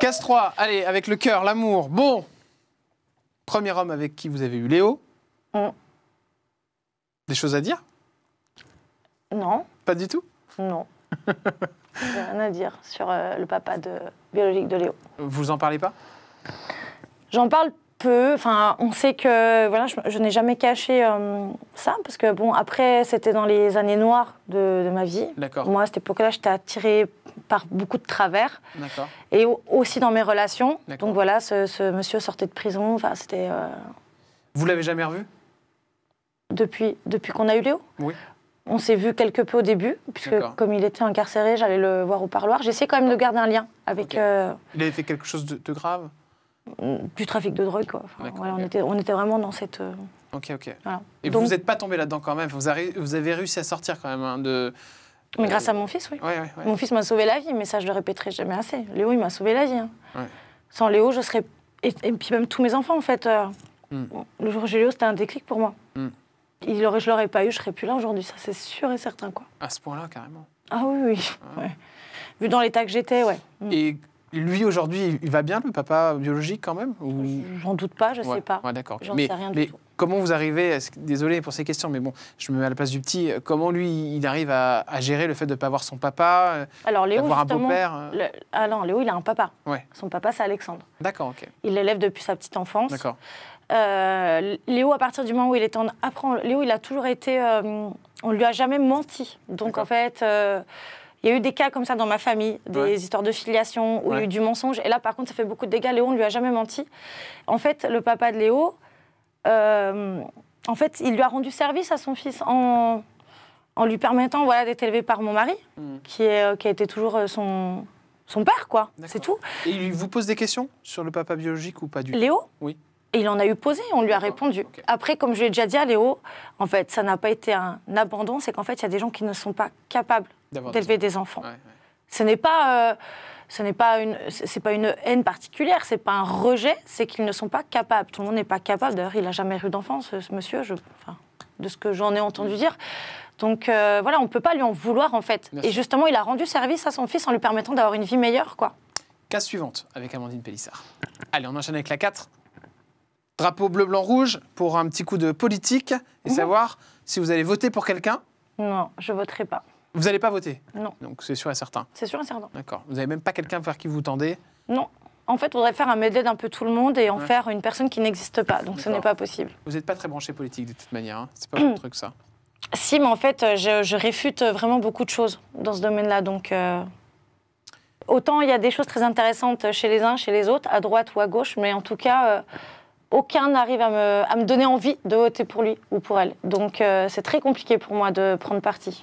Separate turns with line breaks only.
Case 3, allez, avec le cœur, l'amour. Bon. Premier homme avec qui vous avez eu Léo. Mm. Des choses à dire Non. Pas du tout Non.
rien à dire sur euh, le papa de, biologique de Léo.
Vous en parlez pas
J'en parle peu. Enfin, on sait que voilà, je, n'ai jamais caché euh, ça parce que bon, après, c'était dans les années noires de, ma vie. Moi, à cette époque-là, j'étais attirée par beaucoup de travers. Et aussi dans mes relations. Donc voilà, ce, monsieur sortait de prison. Enfin, c'était. Euh,
Vous l'avez jamais revu
Depuis, depuis qu'on a eu Léo. Oui. On s'est vu quelque peu au début, puisque comme il était incarcéré, j'allais le voir au parloir. J'essayais quand même de garder un lien avec. Euh,
il avait fait quelque chose de grave du trafic de drogue. Quoi.
on, était, on, était, vraiment dans cette. Euh,
ok, ok. Et Donc, vous n'êtes pas tombé là-dedans quand même. Vous avez, vous avez réussi à sortir quand même hein, de. Mais grâce euh, à mon fils, oui. Mon fils
m'a sauvé la vie, mais ça, je le répéterai jamais assez. Léo, il m'a sauvé la vie. Hein. Sans Léo, je serais. Et, puis même tous mes enfants, en fait. Euh, hmm. Le jour où j'ai Léo, c'était un déclic pour moi. Je hmm. Il aurait, je l'aurais pas eu, je serais plus là aujourd'hui, ça, c'est sûr et certain. quoi.
À ce point-là, carrément. Ah oui, oui. Ah. Vu dans l'état que j'étais, ouais. Hmm. Et lui, aujourd'hui, il va bien, le papa biologique, quand même ou... J'en doute pas, je ne sais pas. d'accord. mais, Comment vous arrivez, désolé pour ces questions, mais bon, je me mets à la place du petit, comment lui, il arrive à, gérer le fait de ne pas voir son papa, euh, Alors, d'avoir un beau-père
euh Ah non, Léo, il a un papa. Ouais. Son papa, c'est Alexandre. D'accord, ok. Il l'élève depuis sa petite enfance. D'accord. Euh, Léo, à partir du moment où il est en... Apprend, Léo, il a toujours été... on ne lui a jamais menti. Donc, en fait... Il y a eu des cas comme ça dans ma famille, des histoires de filiation où il y a eu du mensonge. Et là, par contre, ça fait beaucoup de dégâts. Léo, on ne lui a jamais menti. En fait, le papa de Léo, euh, en fait, il lui a rendu service à son fils en, en lui permettant voilà, d'être élevé par mon mari, hmm. qui, est, euh, qui a été toujours euh, son, son père, quoi. C'est tout. Et il
vous pose des questions sur le papa biologique ou pas du tout Léo Oui.
Et il en a eu posé, on lui a répondu. Après, comme je l'ai déjà dit à Léo, en fait, ça n'a pas été un abandon, c'est qu'en fait, il y a des gens qui ne sont pas capables d'élever des enfants. Ce n'est pas, euh, pas une, pas une haine particulière, c'est pas un rejet, c'est qu'ils ne sont pas capables. Tout le monde n'est pas capable. D'ailleurs, il n'a jamais eu d'enfants, ce, monsieur. de ce que j'en ai entendu mm. dire. Donc euh, voilà, on ne peut pas lui en vouloir en fait. Et justement, il a rendu service à son fils en lui permettant d'avoir une vie meilleure, quoi.
Case suivante avec Amandine Pélissard. Allez, on enchaîne avec la 4 drapeau bleu, blanc, rouge pour un petit coup de politique et mhm. savoir si vous allez voter pour quelqu'un. Non, je voterai pas. Vous n'allez pas voter Non. Donc c'est sûr et certain. C'est sûr et certain. D'accord. Vous n'avez même pas quelqu'un vers qui vous tendez Non.
En fait, on voudrait faire un medley d'un peu tout le monde et en faire une personne qui n'existe pas. Donc ce n'est pas
possible. Vous n'êtes pas très branché politique de toute manière. Hein. C'est pas votre truc ça.
Si, mais en fait, euh, je, réfute euh, vraiment beaucoup de choses dans ce domaine-là. Donc euh, autant il y a des choses très intéressantes chez les uns, chez les autres, à droite ou à gauche, mais en tout cas aucun n'arrive à me, donner envie de voter pour lui ou pour elle. Donc euh, c'est très compliqué pour moi de prendre parti.